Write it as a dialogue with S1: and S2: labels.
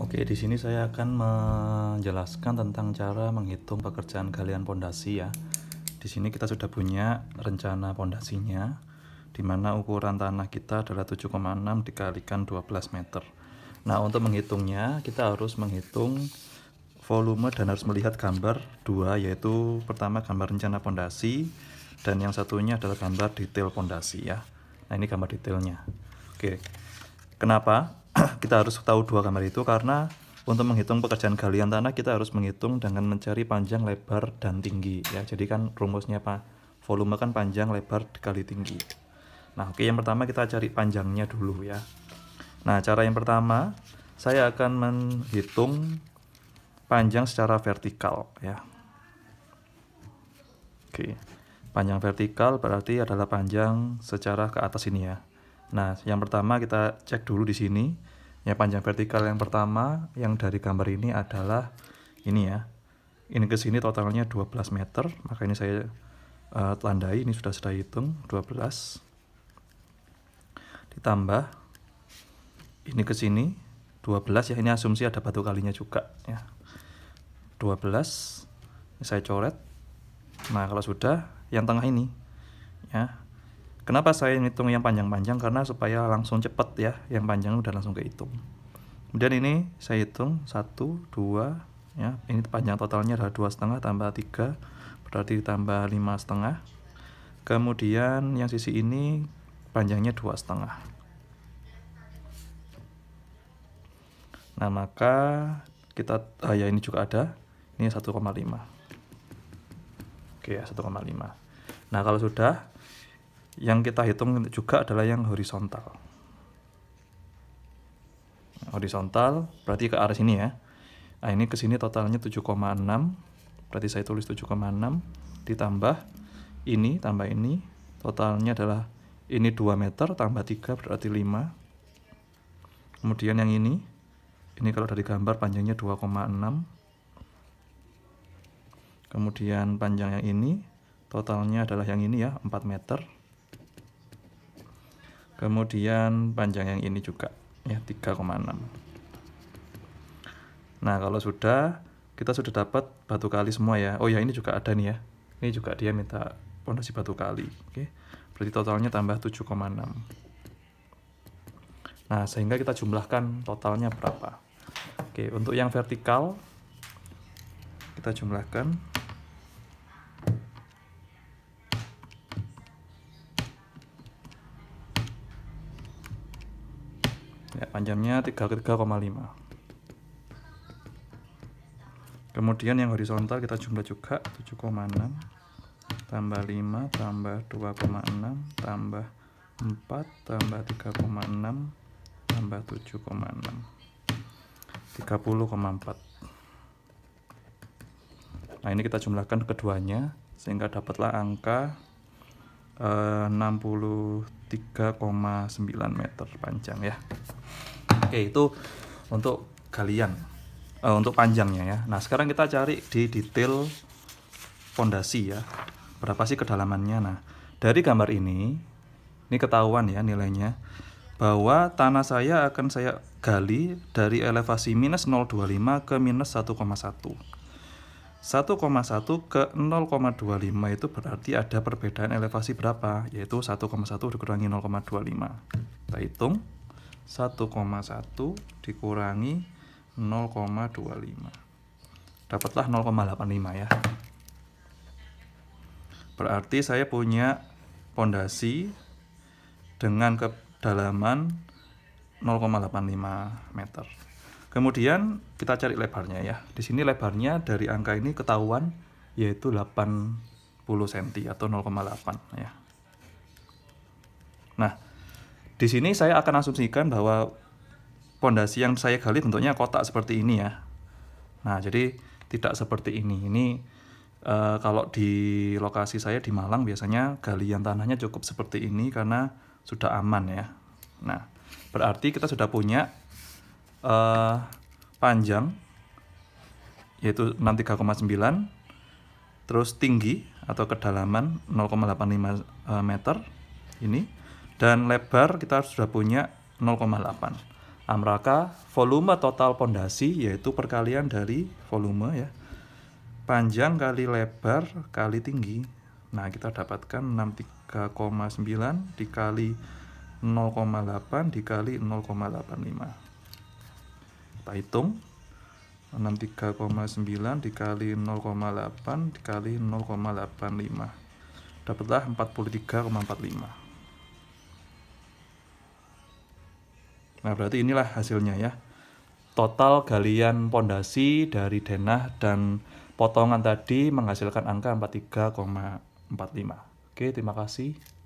S1: Oke, di sini saya akan menjelaskan tentang cara menghitung pekerjaan galian pondasi ya. Di sini kita sudah punya rencana pondasinya, di mana ukuran tanah kita adalah 7,6 dikalikan 12 meter. Nah, untuk menghitungnya, kita harus menghitung volume dan harus melihat gambar dua, yaitu pertama gambar rencana pondasi, dan yang satunya adalah gambar detail pondasi ya. Nah, ini gambar detailnya. Oke, kenapa? kita harus tahu dua gambar itu karena untuk menghitung pekerjaan galian tanah kita harus menghitung dengan mencari panjang, lebar, dan tinggi ya. Jadi kan rumusnya apa? volume kan panjang, lebar dikali tinggi. Nah, oke yang pertama kita cari panjangnya dulu ya. Nah, cara yang pertama saya akan menghitung panjang secara vertikal ya. Oke. Panjang vertikal berarti adalah panjang secara ke atas ini ya. Nah, yang pertama kita cek dulu di sini. Ya, panjang vertikal yang pertama yang dari gambar ini adalah ini ya. Ini ke sini totalnya 12 meter, maka ini saya uh, tandai, ini sudah sudah hitung, 12. Ditambah, ini ke sini, 12 ya, ini asumsi ada batu kalinya juga ya. 12, ini saya coret. Nah, kalau sudah, yang tengah ini, ya Kenapa saya ngitung yang panjang-panjang? Karena supaya langsung cepat ya, yang panjang udah langsung kehitung. Kemudian ini saya hitung 1, 2, ya, ini panjang totalnya adalah dua setengah tambah 3, berarti tambah lima setengah. Kemudian yang sisi ini panjangnya dua setengah. Nah maka kita, ah ya ini juga ada, ini 1,5. Oke ya 1,5. Nah kalau sudah yang kita hitung juga adalah yang horizontal. Horizontal berarti ke arah sini ya. Nah, ini ke sini totalnya 7,6. Berarti saya tulis 7,6 ditambah ini tambah ini totalnya adalah ini 2 meter tambah 3 berarti 5. Kemudian yang ini ini kalau dari gambar panjangnya 2,6. Kemudian panjang yang ini totalnya adalah yang ini ya 4 meter kemudian panjang yang ini juga ya 3,6 nah kalau sudah kita sudah dapat batu kali semua ya oh ya ini juga ada nih ya ini juga dia minta pondasi batu kali oke berarti totalnya tambah 7,6 nah sehingga kita jumlahkan totalnya berapa oke untuk yang vertikal kita jumlahkan panjangnya 33,5 kemudian yang horizontal kita jumlah juga 7,6 tambah 5 tambah 2,6 tambah 4 tambah 3,6 tambah 7,6 30,4 nah ini kita jumlahkan keduanya sehingga dapatlah angka eh, 63,9 meter panjang ya Oke itu untuk galian uh, untuk panjangnya ya nah sekarang kita cari di detail pondasi ya berapa sih kedalamannya nah dari gambar ini ini ketahuan ya nilainya bahwa tanah saya akan saya gali dari elevasi minus 0,25 ke minus 1,1 1,1 ke 0,25 itu berarti ada perbedaan elevasi berapa yaitu 1,1 dikurangi 0,25 kita hitung 1,1 dikurangi 0,25 dapatlah 0,85 ya berarti saya punya pondasi dengan kedalaman 0,85 meter kemudian kita cari lebarnya ya di sini lebarnya dari angka ini ketahuan yaitu 80 cm atau 0,8 ya nah di sini saya akan asumsikan bahwa pondasi yang saya gali bentuknya kotak seperti ini ya. Nah, jadi tidak seperti ini. Ini e, kalau di lokasi saya di Malang biasanya galian tanahnya cukup seperti ini karena sudah aman ya. Nah, berarti kita sudah punya e, panjang yaitu 63,9 terus tinggi atau kedalaman 0,85 eh, meter ini dan lebar kita sudah punya 0,8 amraka volume total pondasi yaitu perkalian dari volume ya panjang kali lebar kali tinggi nah kita dapatkan 63,9 dikali 0,8 dikali 0,85 kita hitung 63,9 dikali 0,8 dikali 0,85 dapatlah 43,45 Nah, berarti inilah hasilnya ya. Total galian pondasi dari denah dan potongan tadi menghasilkan angka 43,45. Oke, terima kasih.